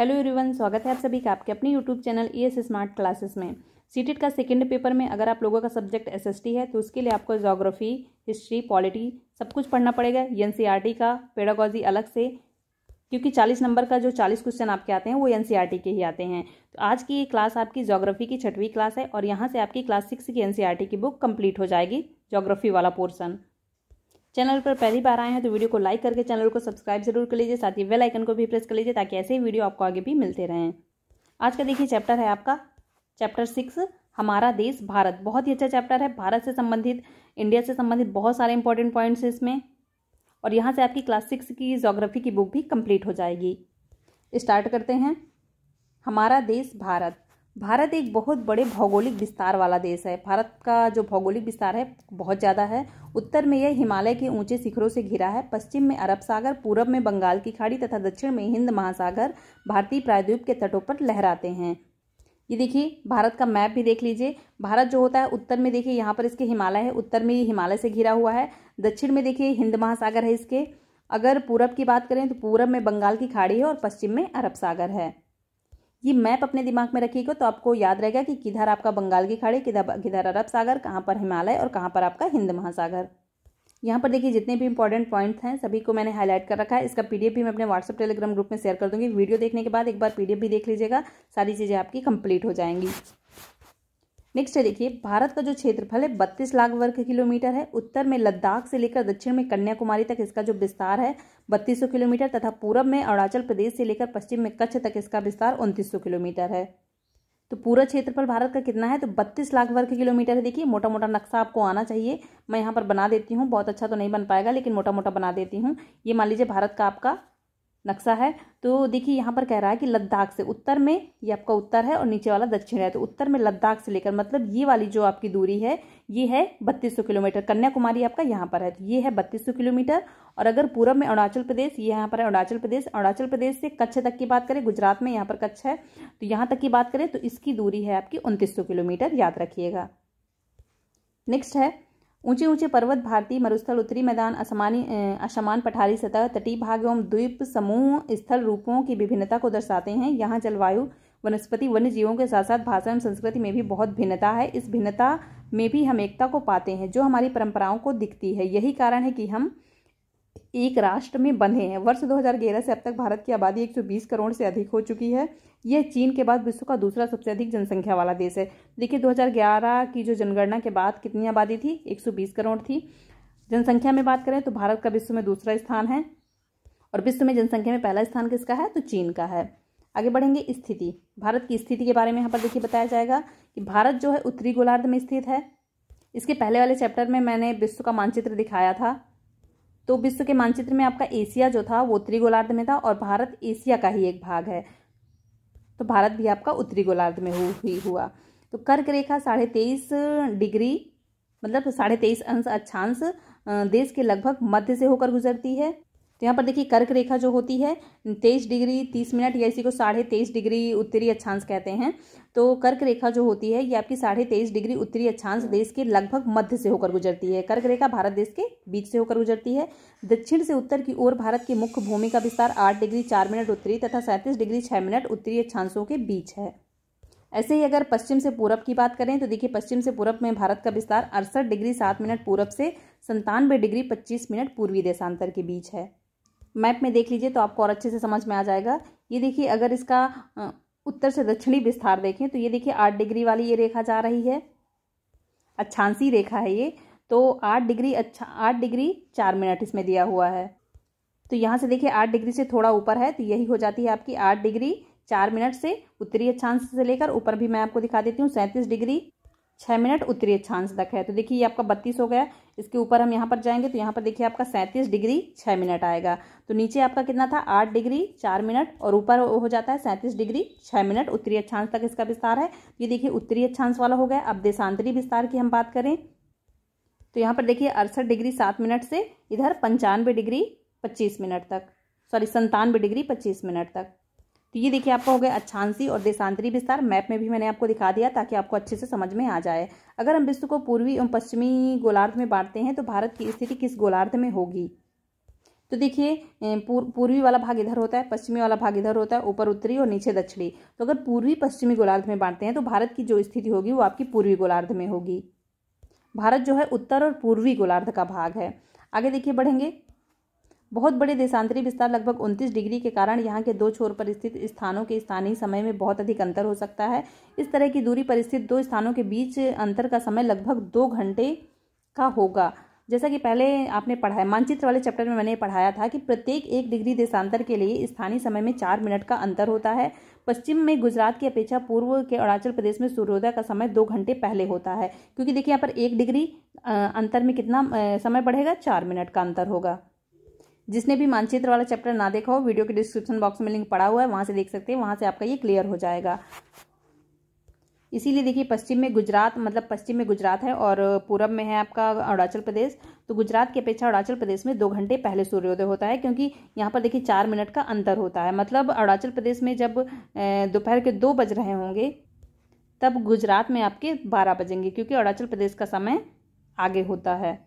hello everyone स्वागत है आप सभी का आपके अपने YouTube channel E S smart classes में सी e का सेकेंड पेपर में अगर आप लोगों का सब्जेक्ट एसएसटी है तो उसके लिए आपको जोग्राफी हिस्ट्री पॉलिटी सब कुछ पढ़ना पड़ेगा एन e का पेडागॉजी अलग से क्योंकि चालीस नंबर का जो चालीस क्वेश्चन आपके आते हैं वो एन e के ही आते हैं तो आज की ये क्लास आपकी जोग्राफी की छठवीं क्लास है और यहाँ से आपकी क्लास सिक्स की एन की बुक कम्प्लीट हो जाएगी जोग्राफी वाला पोर्सन चैनल पर पहली बार आए हैं तो वीडियो को लाइक करके चैनल को सब्सक्राइब जरूर कर लीजिए साथ ही वेल आइकन को भी प्रेस कर लीजिए ताकि ऐसे ही वीडियो आपको आगे भी मिलते रहें आज का देखिए चैप्टर है आपका चैप्टर सिक्स हमारा देश भारत बहुत ही अच्छा चैप्टर है भारत से संबंधित इंडिया से संबंधित बहुत सारे इंपॉर्टेंट पॉइंट्स हैं इसमें और यहाँ से आपकी क्लास सिक्स की जोग्राफी की बुक भी कंप्लीट हो जाएगी स्टार्ट करते हैं हमारा देश भारत भारत एक बहुत बड़े भौगोलिक विस्तार वाला देश है भारत का जो भौगोलिक विस्तार है बहुत ज़्यादा है उत्तर में यह हिमालय के ऊंचे शिखरों से घिरा है पश्चिम में अरब सागर पूर्व में बंगाल की खाड़ी तथा दक्षिण में हिंद महासागर भारतीय प्रायद्वीप के तटों पर लहराते हैं ये देखिए भारत का मैप भी देख लीजिए भारत जो होता है उत्तर में देखिए यहाँ पर इसके हिमालय है उत्तर में ये हिमालय से घिरा हुआ है दक्षिण में देखिए हिंद महासागर है इसके अगर पूरब की बात करें तो पूरब में बंगाल की खाड़ी है और पश्चिम में अरब सागर है ये मैप अपने दिमाग में रखिएगा तो आपको याद रहेगा कि किधर आपका बंगाल की खाड़ी किधर किधर अरब सागर कहाँ पर हिमालय और कहाँ पर आपका हिंद महासागर यहाँ पर देखिए जितने भी इंपॉर्टेंट पॉइंट्स हैं सभी को मैंने हाईलाइट कर रखा है इसका पीडीएफ भी मैं अपने व्हाट्सअप टेलीग्राम ग्रुप में शेयर कर दूंगी वीडियो देखने के बाद एक बार पीडीएफ भी देख लीजिएगा सारी चीज़ें आपकी कंप्लीट हो जाएंगी नेक्स्ट है देखिए भारत का जो क्षेत्रफल है बत्तीस लाख वर्ग किलोमीटर है उत्तर में लद्दाख से लेकर दक्षिण में कन्याकुमारी तक इसका जो विस्तार है बत्तीस किलोमीटर तथा पूर्व में अरुणाचल प्रदेश से लेकर पश्चिम में कच्छ तक इसका विस्तार उनतीस किलोमीटर है तो पूरा क्षेत्रफल भारत का कितना है तो बत्तीस लाख वर्ग किलोमीटर है देखिए मोटा मोटा नक्शा आपको आना चाहिए मैं यहाँ पर बना देती हूँ बहुत अच्छा तो नहीं बन पाएगा लेकिन मोटा मोटा बना देती हूँ ये मान लीजिए भारत का आपका नक्शा है तो देखिए यहाँ पर कह रहा है कि लद्दाख से उत्तर में ये आपका उत्तर है और नीचे वाला दक्षिण है तो उत्तर में लद्दाख से लेकर मतलब ये वाली जो आपकी दूरी है ये है बत्तीस किलोमीटर कन्याकुमारी आपका यहाँ पर है तो ये है बत्तीस किलोमीटर और अगर पूर्व में अरुणाचल प्रदेश ये यहाँ पर है अरुणाचल प्रदेश अरुणाचल प्रदेश से कच्छ तक की बात करें गुजरात में यहाँ पर कच्छ है तो यहाँ तक की बात करें तो इसकी दूरी है आपकी उनतीस किलोमीटर याद रखिएगा नेक्स्ट है ऊंचे ऊंचे पर्वत भारतीय मरुस्थल उत्तरी मैदान असमानी असमान पठारी सतह तटीय भाग एवं द्वीप समूह स्थल रूपों की विभिन्नता को दर्शाते हैं यहाँ जलवायु वनस्पति वन्य जीवों के साथ साथ भाषा एवं संस्कृति में भी बहुत भिन्नता है इस भिन्नता में भी हम एकता को पाते हैं जो हमारी परंपराओं को दिखती है यही कारण है कि हम एक राष्ट्र में बंधे हैं वर्ष 2011 से अब तक भारत की आबादी 120 करोड़ से अधिक हो चुकी है यह चीन के बाद विश्व का दूसरा सबसे अधिक जनसंख्या वाला देश है देखिए 2011 की जो जनगणना के बाद कितनी आबादी थी 120 करोड़ थी जनसंख्या में बात करें तो भारत का विश्व में दूसरा स्थान है और विश्व में जनसंख्या में पहला स्थान किसका है तो चीन का है आगे बढ़ेंगे स्थिति भारत की स्थिति के बारे में यहाँ पर देखिए बताया जाएगा कि भारत जो है उत्तरी गोलार्ध में स्थित है इसके पहले वाले चैप्टर में मैंने विश्व का मानचित्र दिखाया था तो विश्व के मानचित्र में आपका एशिया जो था वो उत्तरी गोलार्ध में था और भारत एशिया का ही एक भाग है तो भारत भी आपका उत्तरी गोलार्ध में हुई हुआ तो कर्क रेखा साढ़े तेईस डिग्री मतलब साढ़े तेईस अंश अच्छांश देश के लगभग मध्य से होकर गुजरती है तो यहाँ पर देखिए कर्क रेखा जो होती है तेईस डिग्री तीस मिनट या इसी को साढ़े तेईस डिग्री उत्तरी अक्षांश कहते हैं तो कर्क रेखा जो होती है ये आपकी साढ़े तेईस डिग्री उत्तरी अक्षांश देश के लगभग मध्य से होकर गुजरती है कर्क रेखा भारत देश के बीच से होकर गुजरती है दक्षिण से उत्तर की ओर भारत की मुख्य भूमि का विस्तार आठ डिग्री चार मिनट उत्तरी तथा सैंतीस डिग्री छः मिनट उत्तरी अक्षांशों के बीच है ऐसे ही अगर पश्चिम से पूरब की बात करें तो देखिए पश्चिम से पूरब में भारत का विस्तार अड़सठ डिग्री सात मिनट पूरब से संतानवे डिग्री पच्चीस मिनट पूर्वी देशांतर के बीच है मैप में देख लीजिए तो आपको और अच्छे से समझ में आ जाएगा ये देखिए अगर इसका उत्तर से दक्षिणी विस्तार देखें तो ये देखिए आठ डिग्री वाली ये रेखा जा रही है अच्छांसी रेखा है ये तो आठ डिग्री अच्छा आठ डिग्री चार मिनट इसमें दिया हुआ है तो यहाँ से देखिए आठ डिग्री से थोड़ा ऊपर है तो यही हो जाती है आपकी आठ डिग्री चार मिनट से उत्तरी अच्छांश से लेकर ऊपर भी मैं आपको दिखा देती हूँ सैंतीस डिग्री छः मिनट उत्तरीय अक्षांश तक है तो देखिए ये आपका बत्तीस हो गया इसके ऊपर हम यहाँ पर जाएंगे तो यहाँ पर देखिए आपका सैंतीस डिग्री छः मिनट आएगा तो नीचे आपका कितना था आठ डिग्री चार मिनट और ऊपर हो जाता है सैंतीस डिग्री छः मिनट उत्तरी अक्षांश तक इसका विस्तार है ये देखिए उत्तरी अक्षांश वाला हो गया अब देशांतरी विस्तार की हम बात करें तो यहाँ पर देखिए अड़सठ डिग्री सात मिनट से इधर पंचानवे डिग्री पच्चीस मिनट तक सॉरी संतानवे डिग्री पच्चीस मिनट तक तो ये देखिए आपका हो गया अच्छांसी और देशांतरी विस्तार मैप में भी मैंने आपको दिखा दिया ताकि आपको अच्छे से समझ में आ जाए अगर हम विश्व को पूर्वी एवं पश्चिमी गोलार्ध में बांटते हैं तो भारत की स्थिति किस गोलार्ध में होगी तो देखिए पूर्वी वाला भाग इधर होता है पश्चिमी वाला भाग इधर होता है ऊपर उत्तरी और नीचे दक्षिणी तो अगर पूर्वी पश्चिमी गोलार्ध में बांटते हैं तो भारत की जो स्थिति होगी वो आपकी पूर्वी गोलार्ध में होगी भारत जो है उत्तर और पूर्वी गोलार्ध का भाग है आगे देखिए बढ़ेंगे बहुत बड़े देशांतरी विस्तार लगभग 29 डिग्री के कारण यहाँ के दो छोर पर स्थित स्थानों के स्थानीय समय में बहुत अधिक अंतर हो सकता है इस तरह की दूरी पर स्थित दो स्थानों के बीच अंतर का समय लगभग दो घंटे का होगा जैसा कि पहले आपने पढ़ाया मानचित्र वाले चैप्टर में मैंने पढ़ाया था कि प्रत्येक एक डिग्री देशांतर के लिए स्थानीय समय में चार मिनट का अंतर होता है पश्चिम में गुजरात की अपेक्षा पूर्व के अरुणाचल प्रदेश में सूर्योदय का समय दो घंटे पहले होता है क्योंकि देखिए यहाँ पर एक डिग्री अंतर में कितना समय बढ़ेगा चार मिनट का अंतर होगा जिसने भी मानचित्र वाला चैप्टर ना देखा हो वीडियो के डिस्क्रिप्शन बॉक्स में लिंक पड़ा हुआ है वहां से देख सकते हैं वहां से आपका ये क्लियर हो जाएगा इसीलिए देखिए पश्चिम में गुजरात मतलब पश्चिम में गुजरात है और पूरब में है आपका अरुणाचल प्रदेश तो गुजरात की अपेक्षा अरुणाचल प्रदेश में दो घंटे पहले सूर्योदय होता है क्योंकि यहाँ पर देखिए चार मिनट का अंतर होता है मतलब अरुणाचल प्रदेश में जब दोपहर के दो बज रहे होंगे तब गुजरात में आपके बारह बजेंगे क्योंकि अरुणाचल प्रदेश का समय आगे होता है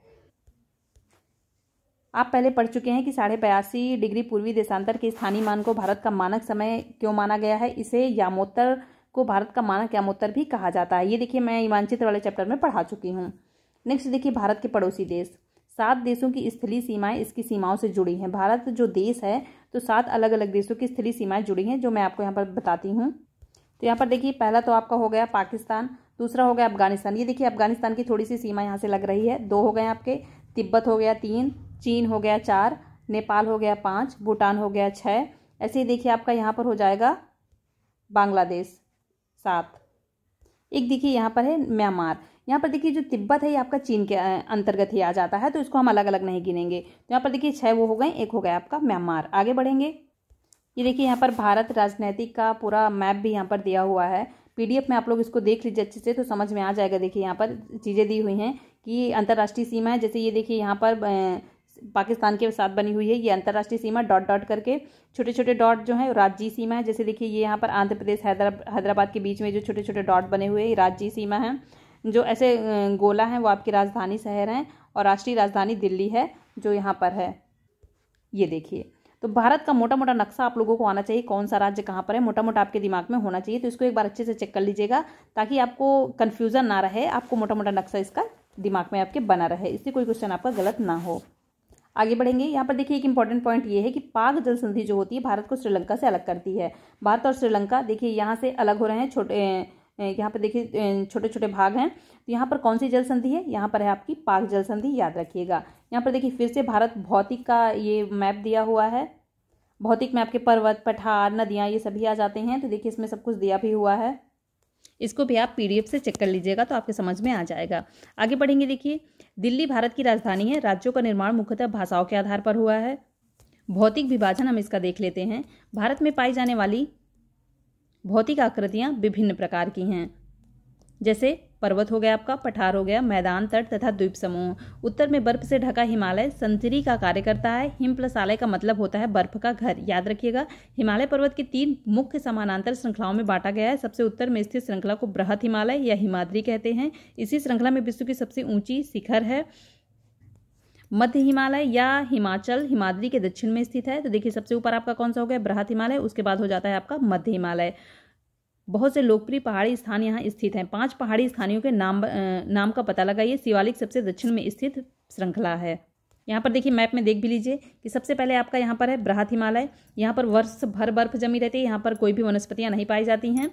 आप पहले पढ़ चुके हैं कि साढ़े बयासी डिग्री पूर्वी देशांतर के स्थानीय मान को भारत का मानक समय क्यों माना गया है इसे यामोत्तर को भारत का मानक यामोत्तर भी कहा जाता है ये देखिए मैं ईमानचित्र वाले चैप्टर में पढ़ा चुकी हूँ नेक्स्ट देखिए भारत के पड़ोसी देश सात देशों की स्थलीय सीमाएं इसकी सीमाओं से जुड़ी हैं भारत जो देश है तो सात अलग अलग देशों की स्थलीय सीमाएं जुड़ी हैं जो मैं आपको यहाँ पर बताती हूँ तो यहाँ पर देखिए पहला तो आपका हो गया पाकिस्तान दूसरा हो गया अफगानिस्तान ये देखिए अफगानिस्तान की थोड़ी सी सीमा यहाँ से लग रही है दो हो गए आपके तिब्बत हो गया तीन चीन हो गया चार नेपाल हो गया पाँच भूटान हो गया छः ऐसे ही देखिए आपका यहाँ पर हो जाएगा बांग्लादेश सात एक देखिए यहाँ पर है म्यांमार यहाँ पर देखिए जो तिब्बत है ये आपका चीन के अंतर्गत ही आ जाता है तो इसको हम अलग अलग नहीं गिनेंगे तो यहाँ पर देखिए छः वो हो गए एक हो गया आपका म्यांमार आगे बढ़ेंगे ये देखिए यहाँ पर भारत राजनीतिक का पूरा मैप भी यहाँ पर दिया हुआ है पीडीएफ में आप लोग इसको देख लीजिए अच्छे से तो समझ में आ जाएगा देखिए यहाँ पर चीज़ें दी हुई हैं कि अंतर्राष्ट्रीय सीमा है जैसे ये देखिए यहाँ पर पाकिस्तान के साथ बनी हुई है ये अंतर्राष्ट्रीय सीमा डॉट डॉट करके छोटे छोटे डॉट जो है राज्य सीमा है जैसे देखिए ये यहाँ पर आंध्र प्रदेश हैदरा हैदराबाद के बीच में जो छोटे छोटे डॉट बने हुए ये राज्य सीमा है जो ऐसे गोला है वो आपकी राजधानी शहर है और राष्ट्रीय राजधानी दिल्ली है जो यहाँ पर है ये देखिए तो भारत का मोटा मोटा नक्शा आप लोगों को आना चाहिए कौन सा राज्य कहाँ पर है मोटा मोटा आपके दिमाग में होना चाहिए तो इसको एक बार अच्छे से चेक कर लीजिएगा ताकि आपको कन्फ्यूज़न ना रहे आपको मोटा मोटा नक्शा इसका दिमाग में आपके बना रहे इससे कोई क्वेश्चन आपका गलत ना हो आगे बढ़ेंगे यहाँ पर देखिए एक इंपॉर्टेंट पॉइंट ये है कि पाक जल संधि जो होती है भारत को श्रीलंका से अलग करती है भारत और श्रीलंका देखिए यहाँ से अलग हो रहे हैं छोटे यहाँ पर देखिए छोटे छोटे भाग हैं तो यहाँ पर कौन सी जल संधि है यहाँ पर है आपकी पाक जल संधि याद रखिएगा यहाँ पर देखिए फिर से भारत भौतिक का ये मैप दिया हुआ है भौतिक मैप के पर्वत पठार नदियाँ ये सभी आ जाते हैं तो देखिए इसमें सब कुछ दिया भी हुआ है इसको भी आप पीडीएफ से चेक कर लीजिएगा तो आपके समझ में आ जाएगा आगे बढ़ेंगे देखिए दिल्ली भारत की राजधानी है राज्यों का निर्माण मुख्यतः भाषाओं के आधार पर हुआ है भौतिक विभाजन हम इसका देख लेते हैं भारत में पाई जाने वाली भौतिक आकृतियाँ विभिन्न प्रकार की हैं जैसे पर्वत हो गया आपका पठार हो गया मैदान तट तथा द्वीप समूह उत्तर में बर्फ से ढका हिमालय संतरी का कार्य करता है हिम प्लस आलय का मतलब होता है बर्फ का घर याद रखिएगा हिमालय पर्वत के तीन मुख्य समानांतर श्रृंखलाओं में बांटा गया है सबसे उत्तर में स्थित श्रृंखला को बृहत हिमालय या हिमाद्री कहते हैं इसी श्रृंखला में विश्व की सबसे ऊंची शिखर है मध्य हिमालय या हिमाचल हिमाद्री के दक्षिण में स्थित है तो देखिए सबसे ऊपर आपका कौन सा हो गया बृहत हिमालय उसके बाद हो जाता है आपका मध्य हिमालय बहुत से लोकप्रिय पहाड़ी स्थान यहाँ स्थित हैं पांच पहाड़ी स्थानियों के नाम नाम का पता लगाइए शिवालिक सबसे दक्षिण में स्थित श्रृंखला है यहाँ पर देखिए मैप में देख भी लीजिए कि सबसे पहले आपका यहाँ पर है बृहत हिमालय यहाँ पर वर्ष भर बर्फ जमी रहती है यहाँ पर कोई भी वनस्पतियाँ नहीं पाई जाती हैं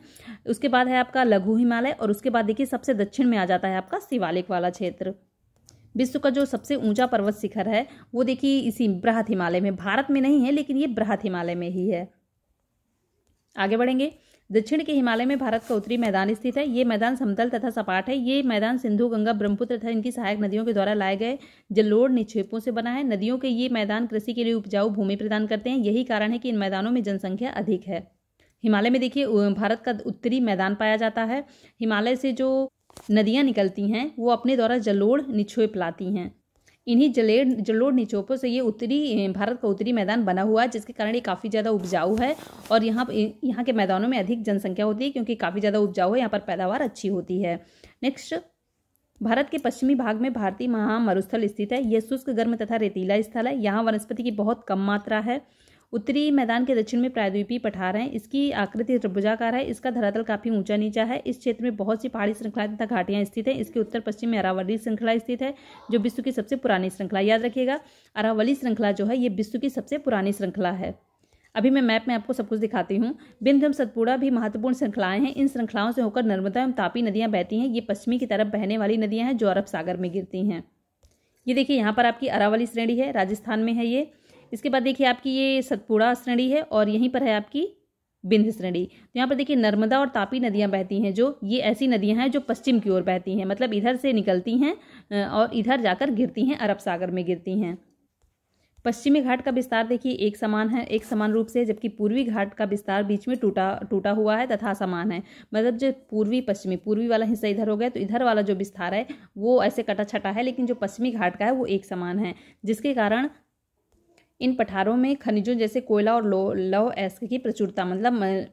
उसके बाद है आपका लघु हिमालय और उसके बाद देखिए सबसे दक्षिण में आ जाता है आपका शिवालिक वाला क्षेत्र विश्व का जो सबसे ऊंचा पर्वत शिखर है वो देखिए इसी बृहत हिमालय में भारत में नहीं है लेकिन ये बृहत हिमालय में ही है आगे बढ़ेंगे दक्षिण के हिमालय में भारत का उत्तरी मैदान स्थित है ये मैदान समतल तथा सपाट है ये मैदान सिंधु गंगा ब्रह्मपुत्र तथा इनकी सहायक नदियों के द्वारा लाए गए जलोड़ निक्षेपों से बना है नदियों के ये मैदान कृषि के लिए उपजाऊ भूमि प्रदान करते हैं यही कारण है कि इन मैदानों में जनसंख्या अधिक है हिमालय में देखिए भारत का उत्तरी मैदान पाया जाता है हिमालय से जो नदियाँ निकलती हैं वो अपने द्वारा जलोड़ निक्षेप लाती हैं इन्हीं जलेड़ जलोड़ निचोपों से ये उत्तरी भारत का उत्तरी मैदान बना हुआ है जिसके कारण ये काफ़ी ज़्यादा उपजाऊ है और यहाँ यहाँ के मैदानों में अधिक जनसंख्या होती है क्योंकि काफ़ी ज़्यादा उपजाऊ है यहाँ पर पैदावार अच्छी होती है नेक्स्ट भारत के पश्चिमी भाग में भारतीय महामरुस्थल स्थित है यह शुष्क गर्म तथा रेतीला स्थल है यहाँ वनस्पति की बहुत कम मात्रा है उत्तरी मैदान के दक्षिण में प्रायद्वीपीय पठार है इसकी आकृति त्रिभुजाकार है इसका धरातल काफी ऊंचा नीचा है इस क्षेत्र में बहुत सी पहाड़ी श्रृंखलाएं तथा घाटियां स्थित है इसके उत्तर पश्चिम में अरावली श्रृंखला स्थित है जो विश्व की सबसे पुरानी श्रृंखला याद रखिएगा अरावली श्रृंखला जो है ये विश्व की सबसे पुरानी श्रृंखला है अभी मैं मैप में आपको सब कुछ दिखाती हूँ बिंध एवं सतपुड़ा भी महत्वपूर्ण श्रृंखलाएं हैं इन श्रृंखलाओं से होकर नर्मदा एवं तापी नदियां बहती हैं ये पश्चिमी की तरफ बहने वाली नदियां हैं जो अरब सागर में गिरती हैं ये देखिए यहाँ पर आपकी अरावली श्रेणी है राजस्थान में है ये इसके बाद देखिए आपकी ये सतपुड़ा श्रेणी है और यहीं पर है आपकी बिंध श्रेणी तो यहाँ पर देखिए नर्मदा और तापी नदियाँ बहती हैं जो ये ऐसी नदियाँ हैं जो पश्चिम की ओर बहती हैं मतलब इधर से निकलती हैं और इधर जाकर गिरती हैं अरब सागर में गिरती हैं पश्चिमी घाट का विस्तार देखिए एक समान है एक समान रूप से जबकि पूर्वी घाट का विस्तार बीच में टूटा टूटा हुआ है तथा समान है मतलब जो पूर्वी पश्चिमी पूर्वी वाला हिस्सा इधर हो गया तो इधर वाला जो विस्तार है वो ऐसे कटा छटा है लेकिन जो पश्चिमी घाट का है वो एक समान है जिसके कारण इन पठारों में खनिजों जैसे कोयला और लो लौ एस्क की प्रचुरता मतलब म,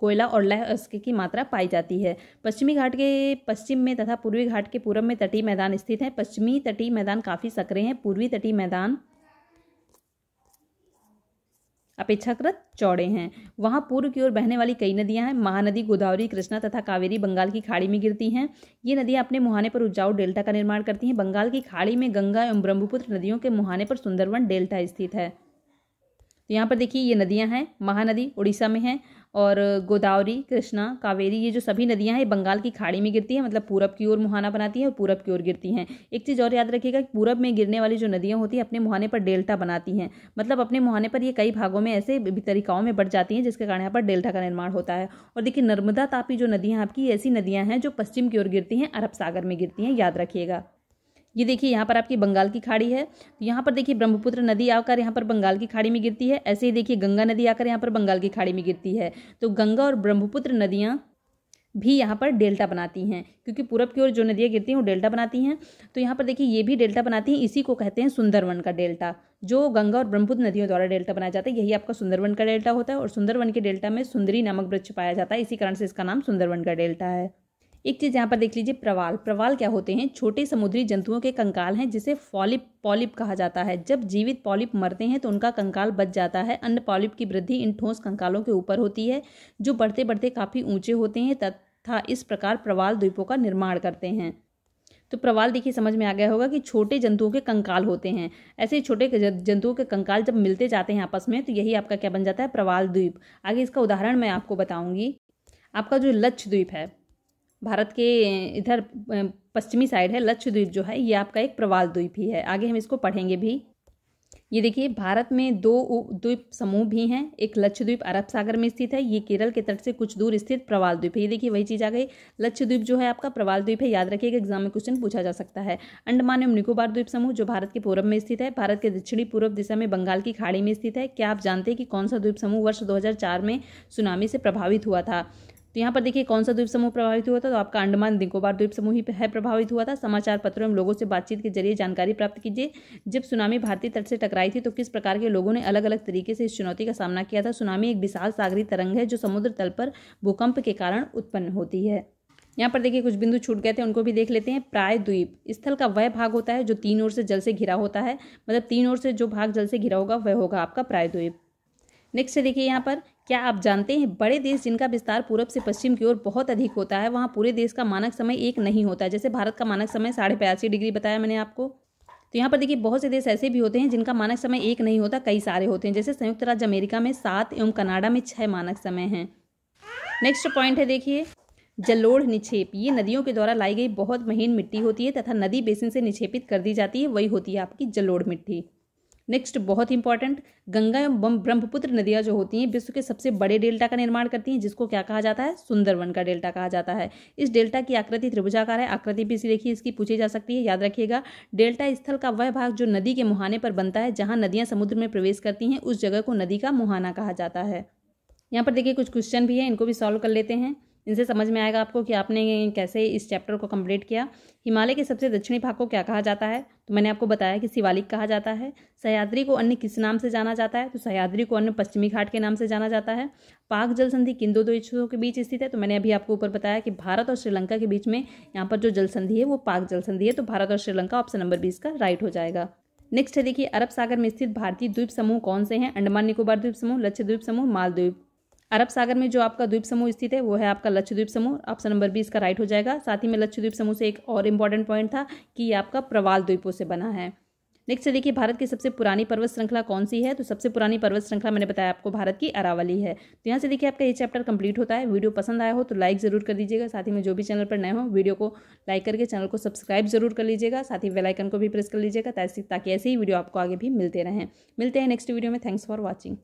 कोयला और लह अस्क की मात्रा पाई जाती है पश्चिमी घाट के पश्चिम में तथा पूर्वी घाट के पूर्व में तटीय मैदान स्थित है पश्चिमी तटीय मैदान काफ़ी सक्रिय हैं पूर्वी तटीय मैदान अपेक्षाकृत चौड़े हैं वहाँ पूर्व की ओर बहने वाली कई नदियाँ हैं महानदी गोदावरी कृष्णा तथा कावेरी बंगाल की खाड़ी में गिरती हैं ये नदियाँ अपने मुहाने पर उपजाऊ डेल्टा का निर्माण करती हैं बंगाल की खाड़ी में गंगा एवं ब्रह्मपुत्र नदियों के मुहाने पर सुंदरवन डेल्टा स्थित है तो यहाँ पर देखिए ये नदियाँ हैं महानदी उड़ीसा में है और गोदावरी कृष्णा कावेरी ये जो सभी नदियाँ हैं बंगाल की खाड़ी में गिरती हैं मतलब पूरब की ओर मुहाना बनाती हैं और पूरब की ओर गिरती हैं एक चीज़ और याद रखिएगा कि पूरब में गिरने वाली जो नदियाँ होती हैं अपने मुहाने पर डेल्टा बनाती हैं मतलब अपने मुहाने पर ये कई भागों में ऐसे तरीकाओं में बढ़ जाती हैं जिसके कारण यहाँ पर डेल्टा का निर्माण होता है और देखिए नर्मदा तापी जो नदियाँ आपकी ऐसी नदियाँ हैं जो पश्चिम की ओर गिरती हैं अरब सागर में गिरती हैं याद रखिएगा ये देखिए यहाँ पर आपकी बंगाल की खाड़ी है तो यहाँ पर देखिए ब्रह्मपुत्र नदी आकर यहाँ पर बंगाल की खाड़ी में गिरती है ऐसे ही देखिए गंगा नदी आकर यहाँ पर बंगाल की खाड़ी में गिरती है तो गंगा और ब्रह्मपुत्र नदियाँ भी यहाँ पर डेल्टा बनाती हैं क्योंकि पूरब की ओर जो नदियाँ गिरती हैं वो डेल्टा बनाती हैं तो यहाँ पर देखिए ये भी डेल्टा बनाती हैं इसी को कहते हैं सुंदरवन का डेल्टा जो गंगा और ब्रह्मपुत्र नदियों द्वारा डेल्टा बनाया जाता है यही आपका सुंदरवन का डेल्टा होता है और सुंदरवन के डेल्टा में सुंदरी नामक वृक्ष पाया जाता है इसी कारण से इसका नाम सुंदरवन का डेल्टा है एक चीज़ यहाँ पर देख लीजिए प्रवाल प्रवाल क्या होते हैं छोटे समुद्री जंतुओं के कंकाल हैं जिसे फॉलिप पॉलिप कहा जाता है जब जीवित पॉलिप मरते हैं तो उनका कंकाल बच जाता है अन्य पॉलिप की वृद्धि इन ठोस कंकालों के ऊपर होती है जो बढ़ते बढ़ते काफ़ी ऊँचे होते हैं तथा इस प्रकार प्रवाल द्वीपों का निर्माण करते हैं तो प्रवाल देखिए समझ में आ गया होगा कि छोटे जंतुओं के कंकाल होते हैं ऐसे छोटे जंतुओं के कंकाल जब मिलते जाते हैं आपस में तो यही आपका क्या बन जाता है प्रवाल द्वीप आगे इसका उदाहरण मैं आपको बताऊंगी आपका जो लच्छ द्वीप है भारत के इधर पश्चिमी साइड है लक्षद्वीप जो है ये आपका एक प्रवाल द्वीप ही है आगे हम इसको पढ़ेंगे भी ये देखिए भारत में दो द्वीप समूह भी हैं एक लक्षद्वीप अरब सागर में स्थित है ये केरल के तट से कुछ दूर स्थित प्रवाल द्वीप है ये देखिए वही चीज़ आ गई लक्षद्वीप जो है आपका प्रवाल द्वीप है याद रखिएगा एग्जाम में क्वेश्चन पूछा जा सकता है अंडमान एवं निकोबार द्वीप समूह जो भारत के पूर्व में स्थित है भारत के दक्षिणी पूर्व दिशा में बंगाल की खाड़ी में स्थित है क्या आप जानते हैं कि कौन सा द्वीप समूह वर्ष दो में सुनामी से प्रभावित हुआ था तो यहाँ पर देखिए कौन सा द्वीप समूह प्रभावित हुआ था तो आपका अंडमान निकोबार द्वीप समूह ही है प्रभावित हुआ था समाचार पत्रों में लोगों से बातचीत के जरिए जानकारी प्राप्त कीजिए जब सुनामी भारतीय तट से टकराई थी तो किस प्रकार के लोगों ने अलग अलग तरीके से इस चुनौती का सामना किया था सुनामी एक विशाल सागरी तरंग है जो समुद्र तल पर भूकंप के कारण उत्पन्न होती है यहाँ पर देखिए कुछ बिंदु छूट गए थे उनको भी देख लेते हैं प्राय द्वीप स्थल का वह भाग होता है जो तीन ओर से जल से घिरा होता है मतलब तीन ओर से जो भाग जल से घिरा होगा वह होगा आपका प्राय द्वीप नेक्स्ट देखिए यहाँ पर क्या आप जानते हैं बड़े देश जिनका विस्तार पूर्व से पश्चिम की ओर बहुत अधिक होता है वहाँ पूरे देश का मानक समय एक नहीं होता है जैसे भारत का मानक समय साढ़े बयासी डिग्री बताया मैंने आपको तो यहाँ पर देखिए बहुत से देश ऐसे भी होते हैं जिनका मानक समय एक नहीं होता कई सारे होते हैं जैसे संयुक्त राज्य अमेरिका में सात एवं कनाडा में छः मानक समय हैं नेक्स्ट पॉइंट है देखिए जलोढ़ निक्षेप ये नदियों के द्वारा लाई गई बहुत महीन मिट्टी होती है तथा नदी बेसिन से निक्षेपित कर दी जाती है वही होती है आपकी जलोढ़ मिट्टी नेक्स्ट बहुत इंपॉर्टेंट गंगा एवं ब्रह्मपुत्र नदियाँ जो होती हैं विश्व के सबसे बड़े डेल्टा का निर्माण करती हैं जिसको क्या कहा जाता है सुंदरवन का डेल्टा कहा जाता है इस डेल्टा की आकृति त्रिभुजाकार है आकृति भी इसी देखिए इसकी पूछी जा सकती है याद रखिएगा डेल्टा स्थल का वह भाग जो नदी के मुहाने पर बनता है जहाँ नदियाँ समुद्र में प्रवेश करती हैं उस जगह को नदी का मुहाना कहा जाता है यहाँ पर देखिए कुछ क्वेश्चन भी हैं इनको भी सॉल्व कर लेते हैं इनसे समझ में आएगा आपको कि आपने कैसे इस चैप्टर को कंप्लीट किया हिमालय के सबसे दक्षिणी भाग को क्या कहा जाता है तो मैंने आपको बताया कि शिवालिक कहा जाता है सह्याद्री को अन्य किस नाम से जाना जाता है तो सह्याद्री को अन्य पश्चिमी घाट के नाम से जाना जाता है पाक जल संधि किन दो देशों के बीच स्थित है तो मैंने अभी आपको ऊपर बताया कि भारत और श्रीलंका के बीच में यहाँ पर जो जल संधि है वो पाक जल संधि है तो भारत और श्रीलंका ऑप्शन नंबर बीस का राइट हो जाएगा नेक्स्ट है देखिए अरब सागर में स्थित भारतीय द्वीप समूह कौन से हैं अंडमान निकोबार द्वीप समूह लक्षद्वीप समूह मालद्वीप अरब सागर में जो आपका द्वीप समूह स्थित है वो है आपका लक्षद्वीप समूह ऑप्शन नंबर बी इसका राइट हो जाएगा साथ ही में लक्षद्वीप समूह से एक और इम्पॉर्टेंट पॉइंट था कि ये आपका प्रवाल द्वीपों से बना है नेक्स्ट देखिए भारत की सबसे पुरानी पर्वत श्रृंखला कौन सी है तो सबसे पुरानी पर्वत श्रृंखला मैंने बताया आपको भारत की अरावली है तो यहाँ से देखिए आपका ये चैप्टर कंप्लीट होता है वीडियो पसंद आया हो तो लाइक जरूर कर दीजिएगा साथ ही में जो भी चैनल पर नए हो वीडियो को लाइक करके चैनल को सब्सक्राइब जरूर कर लीजिएगा साथ ही वेलाइकन को भी प्रेस कर लीजिएगा ताकि ऐसे ही वीडियो आपको आगे भी मिलते रहें मिलते हैं नेक्स्ट वीडियो में थैंक्स फॉर वॉचिंग